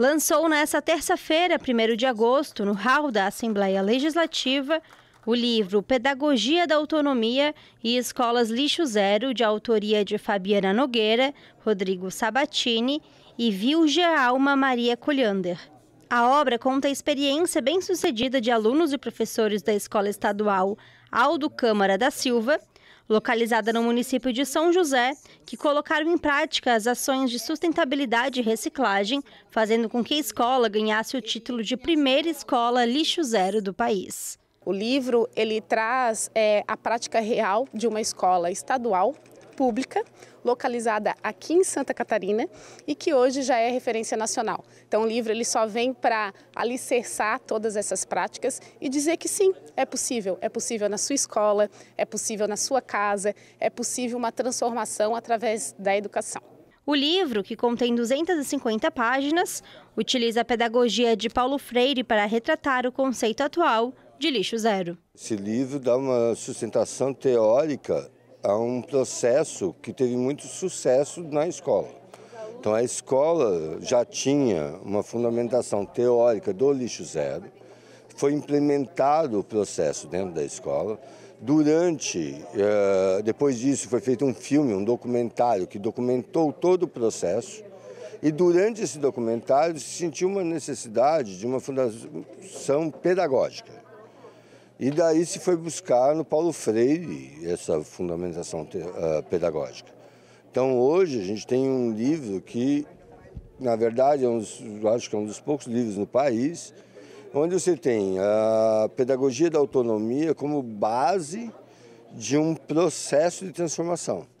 lançou nesta terça-feira, 1 de agosto, no hall da Assembleia Legislativa, o livro Pedagogia da Autonomia e Escolas Lixo Zero, de autoria de Fabiana Nogueira, Rodrigo Sabatini e Vilja Alma Maria Colhander. A obra conta a experiência bem-sucedida de alunos e professores da Escola Estadual Aldo Câmara da Silva, localizada no município de São José, que colocaram em prática as ações de sustentabilidade e reciclagem, fazendo com que a escola ganhasse o título de primeira escola lixo zero do país. O livro ele traz é, a prática real de uma escola estadual pública, localizada aqui em Santa Catarina e que hoje já é referência nacional. Então o livro ele só vem para alicerçar todas essas práticas e dizer que sim, é possível. É possível na sua escola, é possível na sua casa, é possível uma transformação através da educação. O livro, que contém 250 páginas, utiliza a pedagogia de Paulo Freire para retratar o conceito atual de lixo zero. Esse livro dá uma sustentação teórica a um processo que teve muito sucesso na escola. Então a escola já tinha uma fundamentação teórica do lixo zero, foi implementado o processo dentro da escola. Durante, eh, depois disso, foi feito um filme, um documentário que documentou todo o processo. E durante esse documentário se sentiu uma necessidade de uma fundação pedagógica. E daí se foi buscar no Paulo Freire essa fundamentação eh, pedagógica. Então hoje a gente tem um livro que, na verdade, é um dos, acho que é um dos poucos livros no país, onde você tem a pedagogia da autonomia como base de um processo de transformação.